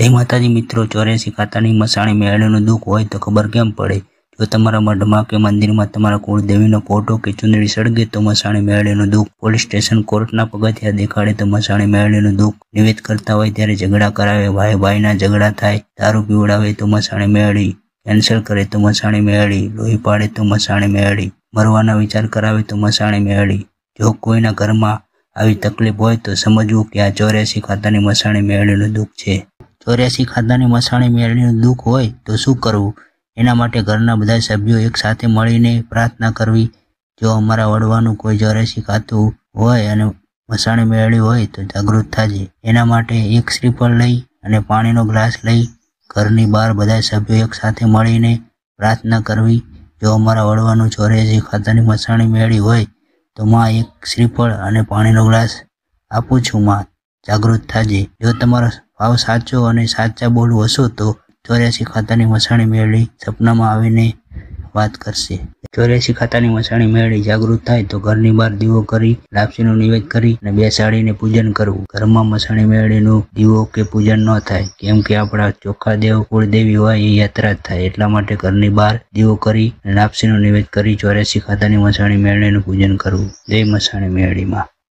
જય માતાજી મિત્રો ચોર્યાસી ખાતાની મસાણી મેળાનું દુઃખ હોય તો ખબર કેમ પડે જો તમારા મઢમાં કે મંદિરમાં તમારા કુળદેવીનો ફોટો કે ચુંદડી સળગે તો મસાણી મેળાનું દુઃખ પોલીસ સ્ટેશન કોર્ટના પગથિયા દેખાડે તો મસાણી મેળાનું દુઃખ નિવેદ કરતા હોય ત્યારે ઝઘડા કરાવે ભાઈ ભાઈના ઝઘડા થાય દારૂ પીવડાવે તો મસાણી મેળી કેન્સલ કરે તો મસાણી મેળી લોહી પાડે તો મસાણી મેળી મરવાના વિચાર કરાવે તો મસાણી મેળી જો કોઈના ઘરમાં આવી તકલીફ હોય તો સમજવું કે આ ચોર્યાસી ખાતાની મસાણી મેળેલું દુઃખ છે ચોર્યાસી ખાતાની મસાણી મેળવીનું દુઃખ હોય તો શું કરવું એના માટે ઘરના બધા સભ્યો એકસાથે મળીને પ્રાર્થના કરવી જો અમારા વડવાનું કોઈ ચોર્યાસી ખાતું હોય અને મસાણી મેળવી હોય તો જાગૃત થાજે એના માટે એક શ્રીફળ લઈ અને પાણીનો ગ્લાસ લઈ ઘરની બહાર બધા સભ્યો એકસાથે મળીને પ્રાર્થના કરવી જો અમારા વડવાનું ચોર્યાસી ખાતાની મસાણી મેળવી હોય તો માં એક શ્રીફળ અને પાણીનો ગ્લાસ આપું છું માં જાગૃત થાજે જો તમારો ભાવ સાચો અને સાચા બોલ હશો તો ચોર્યાસી ખાતાની મસાણી મેળવી સપનામાં આવીને વાત કરશે ચોર્યાસી ખાતાની મસાણી મેળવી જાગૃત થાય તો ઘરની બહાર દીવો કરી લાપસીનું નિવેદ કરી અને બેસાડીને પૂજન કરવું ઘરમાં મસાણી મેળવીનું દીવો કે પૂજન ન થાય કેમ કે આપણા ચોખ્ખા દેવ કુળદેવી હોય એ યાત્રા થાય એટલા માટે ઘરની બહાર દીવો કરી લાપસીનું નિવેદ કરી ચોર્યાસી ખાતાની મસાણી મેળવીનું પૂજન કરવું જય મસાણી મેળવીમાં